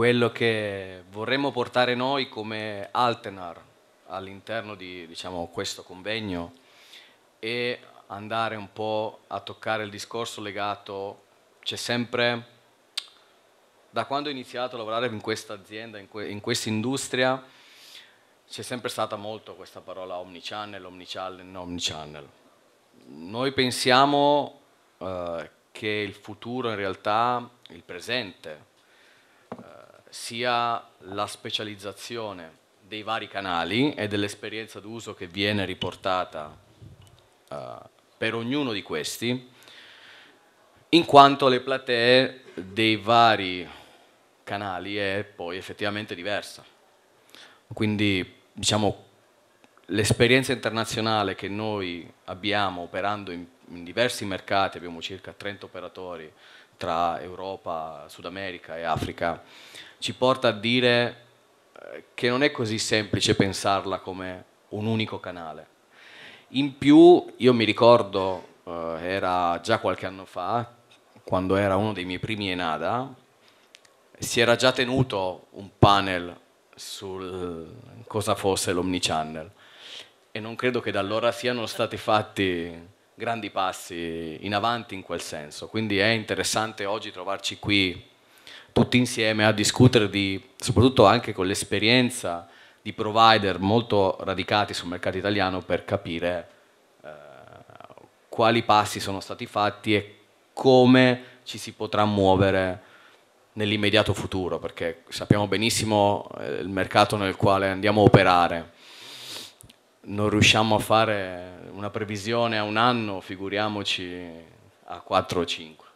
quello che vorremmo portare noi come Altenar all'interno di diciamo, questo convegno e andare un po' a toccare il discorso legato, c'è sempre, da quando ho iniziato a lavorare in questa azienda, in, que in questa industria, c'è sempre stata molto questa parola omnichannel, omnichannel, omnichannel. Noi pensiamo eh, che il futuro in realtà, il presente, sia la specializzazione dei vari canali e dell'esperienza d'uso che viene riportata uh, per ognuno di questi, in quanto le platee dei vari canali è poi effettivamente diversa. Quindi diciamo l'esperienza internazionale che noi abbiamo operando in, in diversi mercati, abbiamo circa 30 operatori tra Europa, Sud America e Africa ci porta a dire eh, che non è così semplice pensarla come un unico canale. In più io mi ricordo, eh, era già qualche anno fa, quando era uno dei miei primi Enada, si era già tenuto un panel sul cosa fosse l'Omnichannel e non credo che da allora siano stati fatti grandi passi in avanti in quel senso. Quindi è interessante oggi trovarci qui tutti insieme a discutere di, soprattutto anche con l'esperienza di provider molto radicati sul mercato italiano per capire eh, quali passi sono stati fatti e come ci si potrà muovere nell'immediato futuro, perché sappiamo benissimo eh, il mercato nel quale andiamo a operare non riusciamo a fare una previsione a un anno, figuriamoci a 4 o 5.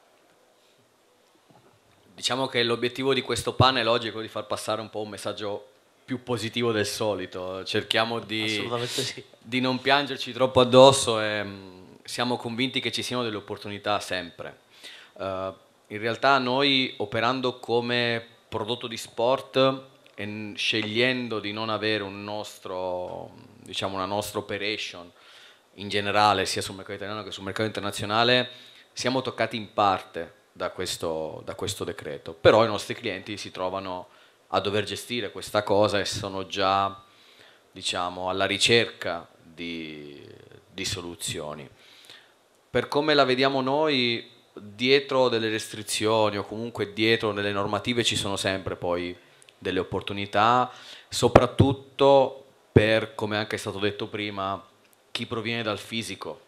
Diciamo che l'obiettivo di questo panel oggi è quello di far passare un po' un messaggio più positivo del solito, cerchiamo di, sì. di non piangerci troppo addosso e mm, siamo convinti che ci siano delle opportunità sempre. Uh, in realtà noi operando come prodotto di sport e scegliendo di non avere un nostro diciamo, una nostra operation in generale, sia sul mercato italiano che sul mercato internazionale, siamo toccati in parte da questo, da questo decreto, però i nostri clienti si trovano a dover gestire questa cosa e sono già diciamo, alla ricerca di, di soluzioni. Per come la vediamo noi, dietro delle restrizioni o comunque dietro delle normative ci sono sempre poi delle opportunità, soprattutto per, come anche è stato detto prima, chi proviene dal fisico,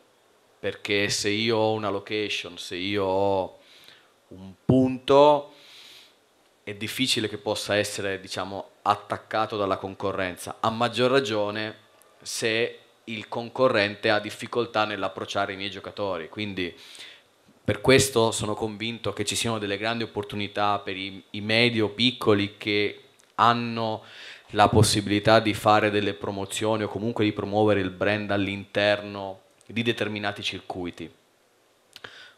perché se io ho una location, se io ho un punto, è difficile che possa essere diciamo, attaccato dalla concorrenza, a maggior ragione se il concorrente ha difficoltà nell'approcciare i miei giocatori. Quindi per questo sono convinto che ci siano delle grandi opportunità per i, i medio piccoli che hanno la possibilità di fare delle promozioni o comunque di promuovere il brand all'interno di determinati circuiti.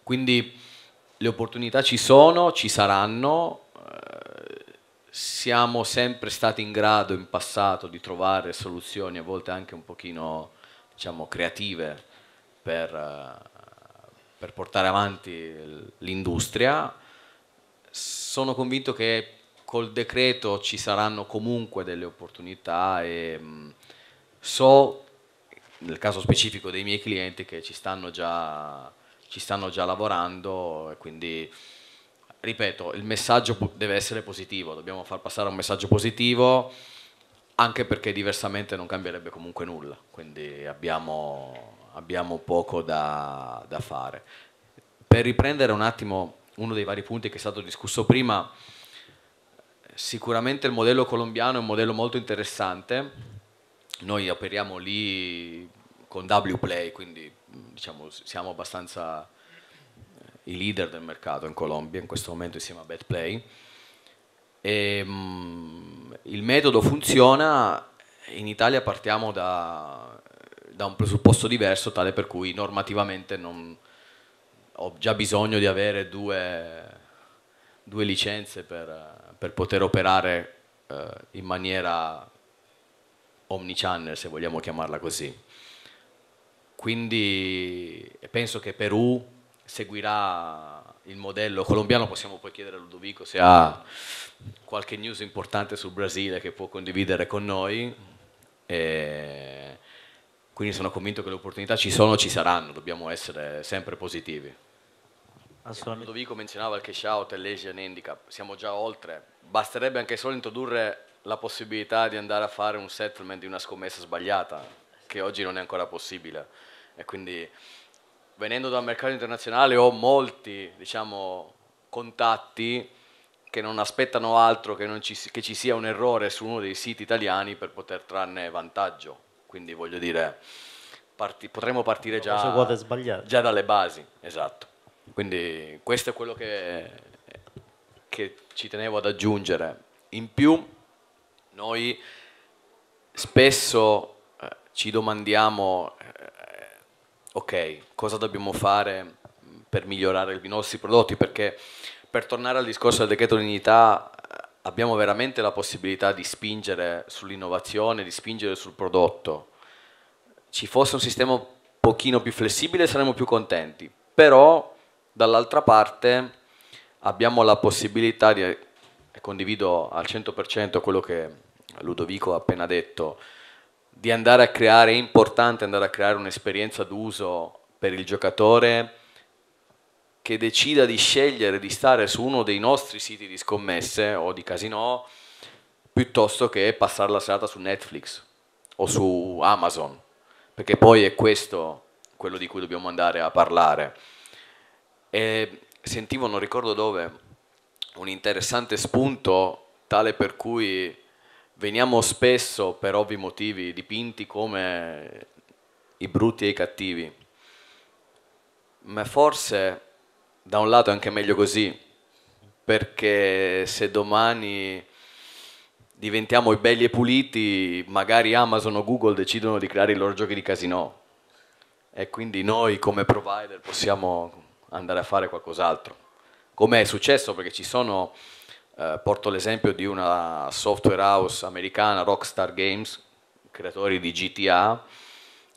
Quindi le opportunità ci sono, ci saranno, eh, siamo sempre stati in grado in passato di trovare soluzioni a volte anche un pochino diciamo, creative per, per portare avanti l'industria. Sono convinto che col decreto ci saranno comunque delle opportunità e mh, mm, so, nel caso specifico dei miei clienti, che ci stanno già, ci stanno già lavorando e quindi ripeto, il messaggio deve essere positivo, dobbiamo far passare un messaggio positivo anche perché diversamente non cambierebbe comunque nulla, quindi abbiamo, abbiamo poco da, da, fare. Per riprendere un attimo uno dei vari punti che è stato discusso prima, Sicuramente il modello colombiano è un modello molto interessante, noi operiamo lì con Wplay, quindi diciamo, siamo abbastanza eh, i leader del mercato in Colombia in questo momento insieme a BetPlay. E, ehm, mh, il metodo funziona, in Italia partiamo da, da, un presupposto diverso, tale per cui normativamente non, ho già bisogno di avere due due licenze per, per poter operare eh, in maniera omnichannel, se vogliamo chiamarla così. Quindi penso che Perù seguirà il modello colombiano, possiamo poi chiedere a Ludovico se ha qualche news importante sul Brasile che può condividere con noi. E quindi sono convinto che le opportunità ci sono, ci saranno, dobbiamo essere sempre positivi. Assolutamente. Ludovico menzionava il cash out e l'Asian Handicap, siamo già oltre. Basterebbe anche solo introdurre la possibilità di andare a fare un settlement di una scommessa sbagliata, che oggi non è ancora possibile. E quindi venendo dal mercato internazionale ho molti diciamo, contatti che non aspettano altro che, ci, che ci sia un errore su uno dei siti italiani per poter trarne vantaggio. Quindi voglio dire, parti, potremmo partire già, già dalle basi, esatto. Quindi questo è quello che, che ci tenevo ad aggiungere. In più noi spesso eh, ci domandiamo, eh, ok, cosa dobbiamo fare per migliorare i nostri prodotti? Perché per tornare al discorso del decreto dignità eh, abbiamo veramente la possibilità di spingere sull'innovazione, di spingere sul prodotto. Ci fosse un sistema un pochino più flessibile saremmo più contenti, però Dall'altra parte abbiamo la possibilità di, e condivido al 100% quello che Ludovico ha appena detto, di andare a creare, è importante andare a creare un'esperienza d'uso per il giocatore che decida di scegliere di stare su uno dei nostri siti di scommesse o di casino piuttosto che passare la serata su Netflix o su Amazon, perché poi è questo quello di cui dobbiamo andare a parlare e sentivo, non ricordo dove, un interessante spunto tale per cui veniamo spesso, per ovvi motivi, dipinti come i brutti e i cattivi. Ma forse da un lato è anche meglio così, perché se domani diventiamo i belli e puliti, magari Amazon o Google decidono di creare i loro giochi di casino. E quindi noi come provider possiamo andare a fare qualcos'altro. Come è successo perché ci sono, eh, porto l'esempio di una software house americana, Rockstar Games, creatori di GTA,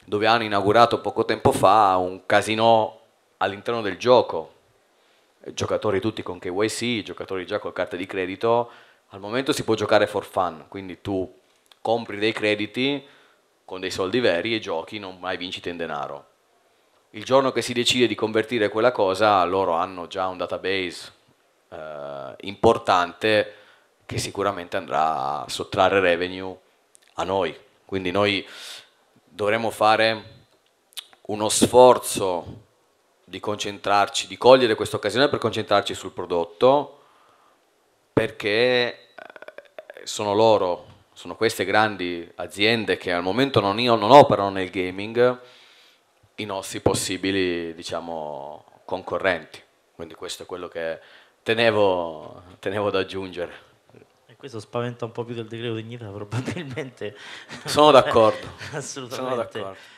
dove hanno inaugurato poco tempo fa un casino all'interno del gioco. Eh, giocatori tutti con KYC, giocatori già con carte di credito, al momento si può giocare for fun, quindi tu compri dei crediti con dei soldi veri e giochi, non mai vincite in denaro il giorno che si decide di convertire quella cosa, loro hanno già un database eh, importante che sicuramente andrà a sottrarre revenue a noi. Quindi noi dovremo fare uno sforzo di concentrarci, di cogliere questa occasione per concentrarci sul prodotto, perché eh, sono loro, sono queste grandi aziende che al momento non, io, non operano nel gaming, i nostri possibili diciamo, concorrenti. Quindi questo è quello che tenevo, tenevo ad aggiungere E questo spaventa un po' più del decreto dignità probabilmente. Sono d'accordo. Assolutamente. Sono d'accordo.